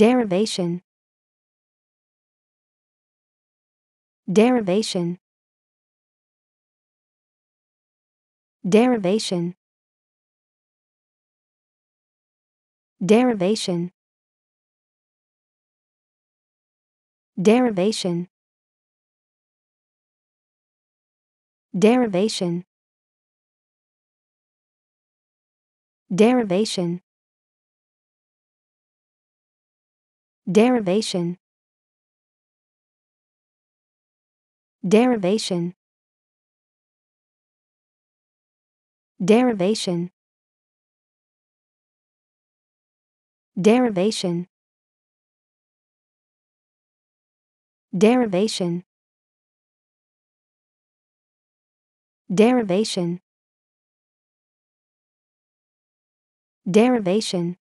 Derivation Derivation Derivation Derivation Derivation Derivation Derivation Derivation Derivation Derivation Derivation Derivation Derivation Derivation